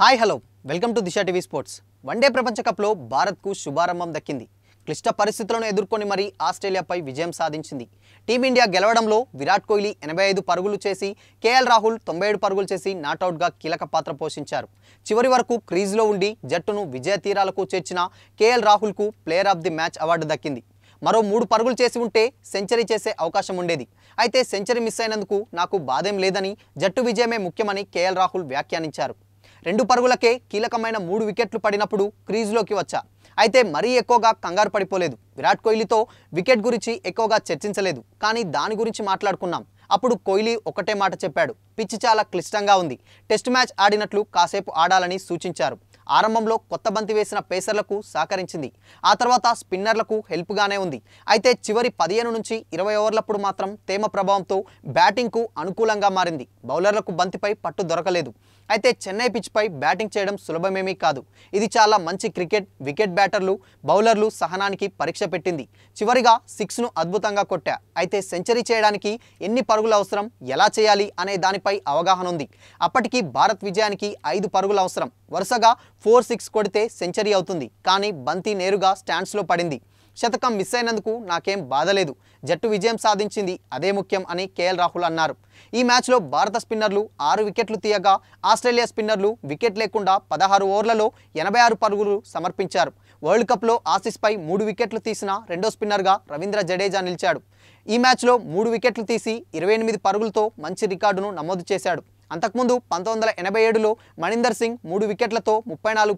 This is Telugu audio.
hi hello welcome to Disha TV sports one day ప్రపంచ కప్లో భారత్కు శుభారంభం దక్కింది క్లిష్ట పరిస్థితులను ఎదుర్కొని మరీ ఆస్ట్రేలియాపై విజయం సాధించింది టీమిండియా గెలవడంలో విరాట్ కోహ్లీ ఎనభై ఐదు పరుగులు చేసి కేఎల్ రాహుల్ తొంభై ఏడు పరుగులు చేసి నాటౌట్గా కీలక పాత్ర పోషించారు చివరి వరకు క్రీజ్లో ఉండి జట్టును విజయ తీరాలకు చేర్చిన కేఎల్ రాహుల్కు player of the match award దక్కింది మరో మూడు పరుగులు చేసి ఉంటే సెంచరీ చేసే అవకాశం ఉండేది అయితే సెంచరీ మిస్ అయినందుకు నాకు బాధేం లేదని జట్టు విజయమే ముఖ్యమని కేఎల్ రాహుల్ వ్యాఖ్యానించారు రెండు పరుగులకే కీలకమైన మూడు వికెట్లు పడినప్పుడు క్రీజులోకి వచ్చా అయితే మరీ ఎక్కువగా కంగారు పడిపోలేదు విరాట్ కోహ్లీతో వికెట్ గురించి ఎక్కువగా చర్చించలేదు కానీ దాని గురించి మాట్లాడుకున్నాం అప్పుడు కోహ్లీ ఒకటే మాట చెప్పాడు పిచ్ చాలా క్లిష్టంగా ఉంది టెస్ట్ మ్యాచ్ ఆడినట్లు కాసేపు ఆడాలని సూచించారు ఆరంభంలో కొత్త బంతి వేసిన పేసర్లకు సహకరించింది ఆ తర్వాత స్పిన్నర్లకు హెల్ప్గానే ఉంది అయితే చివరి పదిహేను నుంచి ఇరవై ఓవర్లప్పుడు మాత్రం తేమ ప్రభావంతో బ్యాటింగ్కు అనుకూలంగా మారింది బౌలర్లకు బంతిపై పట్టు దొరకలేదు అయితే చెన్నై పిచ్పై బ్యాటింగ్ చేయడం సులభమేమీ కాదు ఇది చాలా మంచి క్రికెట్ వికెట్ బ్యాటర్లు బౌలర్లు సహనానికి పరీక్ష పెట్టింది చివరిగా సిక్స్ను అద్భుతంగా కొట్టా అయితే సెంచరీ చేయడానికి ఎన్ని పరుగులు అవసరం ఎలా చేయాలి అనే దానిపై పై అవగాహన ఉంది అప్పటికి భారత్ విజయానికి ఐదు పరుగులు అవసరం వరుసగా ఫోర్ సిక్స్ కొడితే సెంచరీ అవుతుంది కానీ బంతి నేరుగా స్టాండ్స్లో పడింది శతకం మిస్ అయినందుకు నాకేం బాధ లేదు జట్టు విజయం సాధించింది అదే ముఖ్యం అని కేఎల్ రాహుల్ అన్నారు ఈ మ్యాచ్లో భారత స్పిన్నర్లు ఆరు వికెట్లు తీయగా ఆస్ట్రేలియా స్పిన్నర్లు వికెట్ లేకుండా పదహారు ఓవర్లలో ఎనభై ఆరు పరుగులు సమర్పించారు వరల్డ్ కప్లో ఆసిస్పై మూడు వికెట్లు తీసిన రెండో స్పిన్నర్గా రవీంద్ర జడేజా నిలిచాడు ఈ మ్యాచ్లో మూడు వికెట్లు తీసి ఇరవై ఎనిమిది పరుగులతో మంచి రికార్డును నమోదు చేశాడు అంతకుముందు పంతొమ్మిది వందల ఎనభై ఏడులో మణీందర్ సింగ్ మూడు వికెట్లతో ముప్పై నాలుగు